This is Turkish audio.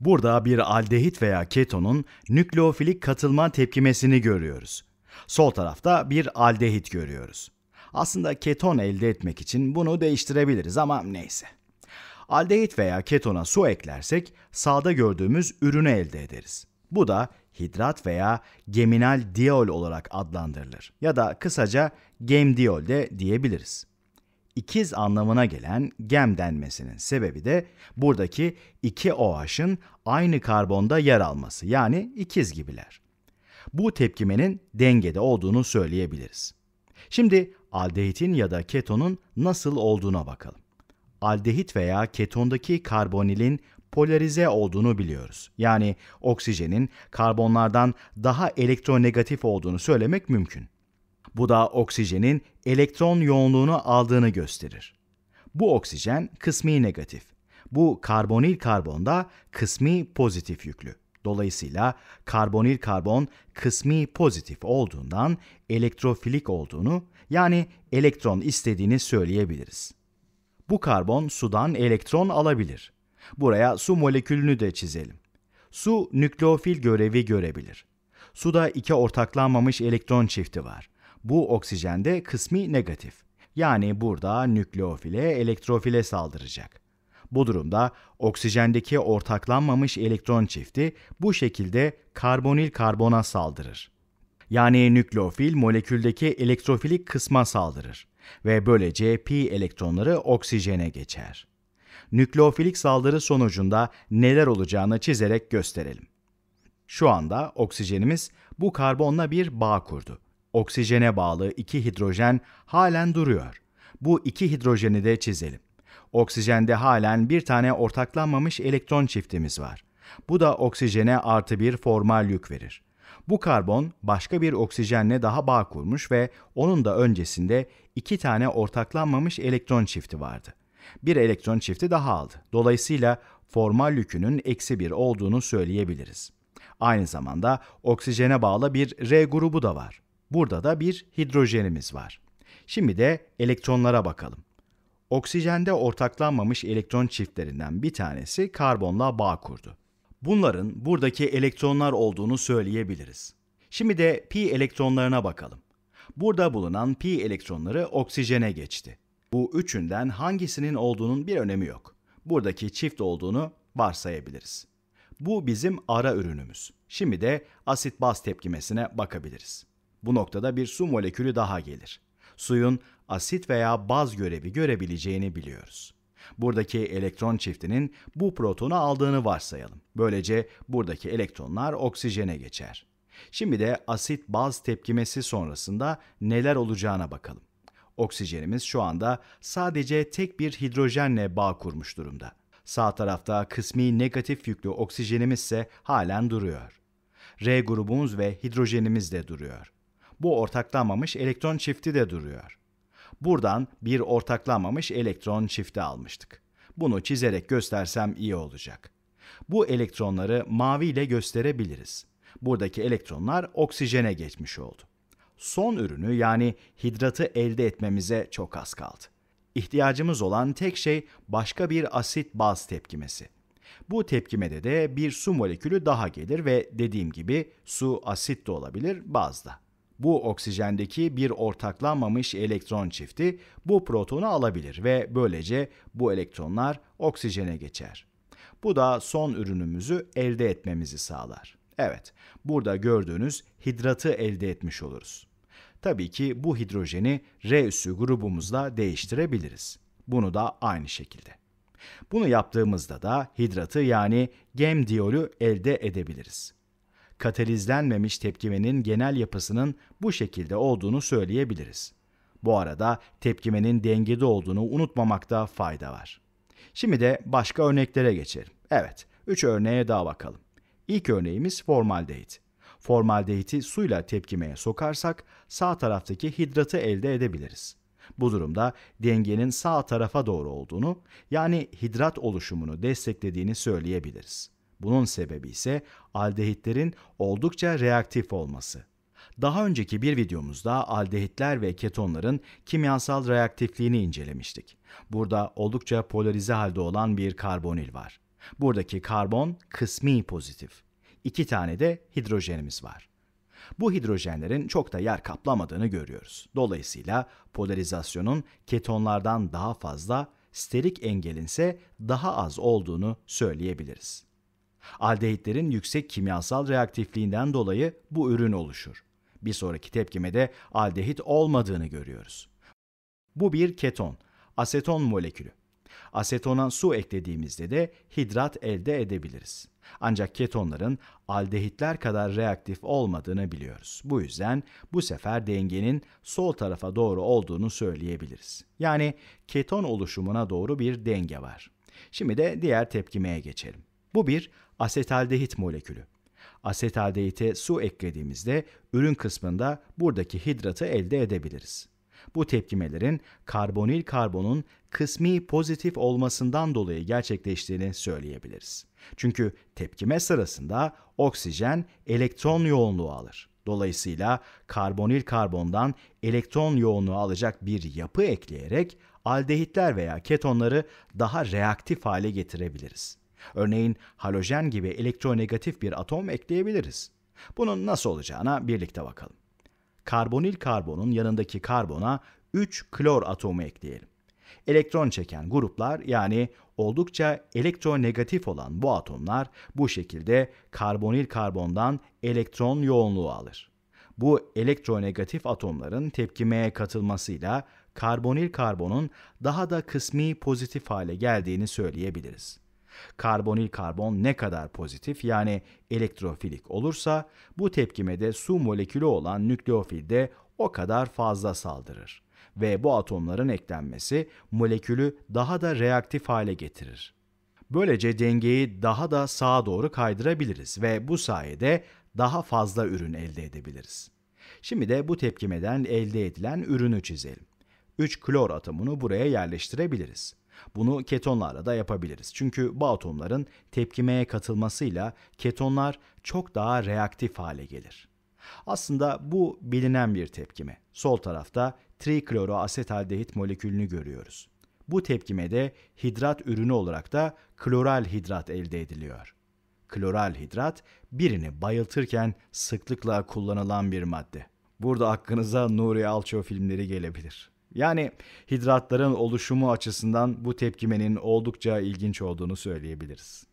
Burada bir aldehit veya ketonun nükleofilik katılma tepkimesini görüyoruz. Sol tarafta bir aldehit görüyoruz. Aslında keton elde etmek için bunu değiştirebiliriz ama neyse. Aldehit veya ketona su eklersek sağda gördüğümüz ürünü elde ederiz. Bu da hidrat veya geminal diol olarak adlandırılır ya da kısaca gemdiol de diyebiliriz ikiz anlamına gelen gem denmesinin sebebi de buradaki iki OH'ın aynı karbonda yer alması yani ikiz gibiler. Bu tepkimenin dengede olduğunu söyleyebiliriz. Şimdi aldehitin ya da ketonun nasıl olduğuna bakalım. Aldehit veya ketondaki karbonilin polarize olduğunu biliyoruz. Yani oksijenin karbonlardan daha elektronegatif olduğunu söylemek mümkün. Bu da oksijenin elektron yoğunluğunu aldığını gösterir. Bu oksijen kısmi negatif. Bu karbonil karbon da kısmi pozitif yüklü. Dolayısıyla karbonil karbon kısmi pozitif olduğundan elektrofilik olduğunu yani elektron istediğini söyleyebiliriz. Bu karbon sudan elektron alabilir. Buraya su molekülünü de çizelim. Su nükleofil görevi görebilir. Suda iki ortaklanmamış elektron çifti var. Bu oksijen de kısmi negatif. Yani burada nükleofile, elektrofile saldıracak. Bu durumda oksijendeki ortaklanmamış elektron çifti bu şekilde karbonil karbona saldırır. Yani nükleofil moleküldeki elektrofilik kısma saldırır ve böylece pi elektronları oksijene geçer. Nükleofilik saldırı sonucunda neler olacağını çizerek gösterelim. Şu anda oksijenimiz bu karbonla bir bağ kurdu Oksijene bağlı iki hidrojen halen duruyor. Bu iki hidrojeni de çizelim. Oksijende halen bir tane ortaklanmamış elektron çiftimiz var. Bu da oksijene artı bir formal yük verir. Bu karbon başka bir oksijenle daha bağ kurmuş ve onun da öncesinde iki tane ortaklanmamış elektron çifti vardı. Bir elektron çifti daha aldı. Dolayısıyla formal yükünün eksi bir olduğunu söyleyebiliriz. Aynı zamanda oksijene bağlı bir R grubu da var. Burada da bir hidrojenimiz var. Şimdi de elektronlara bakalım. Oksijende ortaklanmamış elektron çiftlerinden bir tanesi karbonla bağ kurdu. Bunların buradaki elektronlar olduğunu söyleyebiliriz. Şimdi de pi elektronlarına bakalım. Burada bulunan pi elektronları oksijene geçti. Bu üçünden hangisinin olduğunun bir önemi yok. Buradaki çift olduğunu varsayabiliriz. Bu bizim ara ürünümüz. Şimdi de asit baz tepkimesine bakabiliriz. Bu noktada bir su molekülü daha gelir. Suyun asit veya baz görevi görebileceğini biliyoruz. Buradaki elektron çiftinin bu protonu aldığını varsayalım. Böylece buradaki elektronlar oksijene geçer. Şimdi de asit baz tepkimesi sonrasında neler olacağına bakalım. Oksijenimiz şu anda sadece tek bir hidrojenle bağ kurmuş durumda. Sağ tarafta kısmi negatif yüklü oksijenimiz ise halen duruyor. R grubumuz ve hidrojenimiz de duruyor bu ortaklanmamış elektron çifti de duruyor. Buradan bir ortaklanmamış elektron çifti almıştık. Bunu çizerek göstersem iyi olacak. Bu elektronları mavi ile gösterebiliriz. Buradaki elektronlar oksijene geçmiş oldu. Son ürünü yani hidratı elde etmemize çok az kaldı. İhtiyacımız olan tek şey başka bir asit baz tepkimesi. Bu tepkimede de bir su molekülü daha gelir ve dediğim gibi su asit de olabilir, baz da. Bu oksijendeki bir ortaklanmamış elektron çifti bu protonu alabilir ve böylece bu elektronlar oksijene geçer. Bu da son ürünümüzü elde etmemizi sağlar. Evet, burada gördüğünüz hidratı elde etmiş oluruz. Tabii ki bu hidrojeni R üssü grubumuzla değiştirebiliriz. Bunu da aynı şekilde. Bunu yaptığımızda da hidratı yani gemdiyolü elde edebiliriz katalizlenmemiş tepkimenin genel yapısının bu şekilde olduğunu söyleyebiliriz. Bu arada tepkimenin dengede olduğunu unutmamakta fayda var. Şimdi de başka örneklere geçelim. Evet, 3 örneğe daha bakalım. İlk örneğimiz formaldehit. Formaldehiti suyla tepkimeye sokarsak sağ taraftaki hidratı elde edebiliriz. Bu durumda dengenin sağ tarafa doğru olduğunu, yani hidrat oluşumunu desteklediğini söyleyebiliriz. Bunun sebebi ise aldehitlerin oldukça reaktif olması. Daha önceki bir videomuzda aldehitler ve ketonların kimyasal reaktifliğini incelemiştik. Burada oldukça polarize halde olan bir karbonil var. Buradaki karbon kısmi pozitif. İki tane de hidrojenimiz var. Bu hidrojenlerin çok da yer kaplamadığını görüyoruz. Dolayısıyla polarizasyonun ketonlardan daha fazla, sterik engelin ise daha az olduğunu söyleyebiliriz. Aldehitlerin yüksek kimyasal reaktifliğinden dolayı bu ürün oluşur. Bir sonraki tepkimede aldehit olmadığını görüyoruz. Bu bir keton, aseton molekülü. Asetona su eklediğimizde de hidrat elde edebiliriz. Ancak ketonların aldehitler kadar reaktif olmadığını biliyoruz. Bu yüzden bu sefer dengenin sol tarafa doğru olduğunu söyleyebiliriz. Yani keton oluşumuna doğru bir denge var. Şimdi de diğer tepkimeye geçelim. Bu bir asetaldehit molekülü. Asetaldehite su eklediğimizde ürün kısmında buradaki hidratı elde edebiliriz. Bu tepkimelerin karbonil karbonun kısmi pozitif olmasından dolayı gerçekleştiğini söyleyebiliriz. Çünkü tepkime sırasında oksijen elektron yoğunluğu alır. Dolayısıyla karbonil karbondan elektron yoğunluğu alacak bir yapı ekleyerek aldehitler veya ketonları daha reaktif hale getirebiliriz. Örneğin halojen gibi elektronegatif bir atom ekleyebiliriz. Bunun nasıl olacağına birlikte bakalım. Karbonil karbonun yanındaki karbona 3 klor atomu ekleyelim. Elektron çeken gruplar yani oldukça elektronegatif olan bu atomlar bu şekilde karbonil karbondan elektron yoğunluğu alır. Bu elektronegatif atomların tepkimeye katılmasıyla karbonil karbonun daha da kısmi pozitif hale geldiğini söyleyebiliriz. Karbonil karbon ne kadar pozitif yani elektrofilik olursa bu tepkimede su molekülü olan nükleofil de o kadar fazla saldırır ve bu atomların eklenmesi molekülü daha da reaktif hale getirir. Böylece dengeyi daha da sağa doğru kaydırabiliriz ve bu sayede daha fazla ürün elde edebiliriz. Şimdi de bu tepkimeden elde edilen ürünü çizelim. 3 klor atomunu buraya yerleştirebiliriz. Bunu ketonlarla da yapabiliriz. Çünkü bu atomların tepkimeye katılmasıyla ketonlar çok daha reaktif hale gelir. Aslında bu bilinen bir tepkime. Sol tarafta trikloroasetaldehit molekülünü görüyoruz. Bu tepkimede hidrat ürünü olarak da kloral hidrat elde ediliyor. Kloral hidrat birini bayıltırken sıklıkla kullanılan bir madde. Burada aklınıza Nuri Alço filmleri gelebilir. Yani hidratların oluşumu açısından bu tepkimenin oldukça ilginç olduğunu söyleyebiliriz.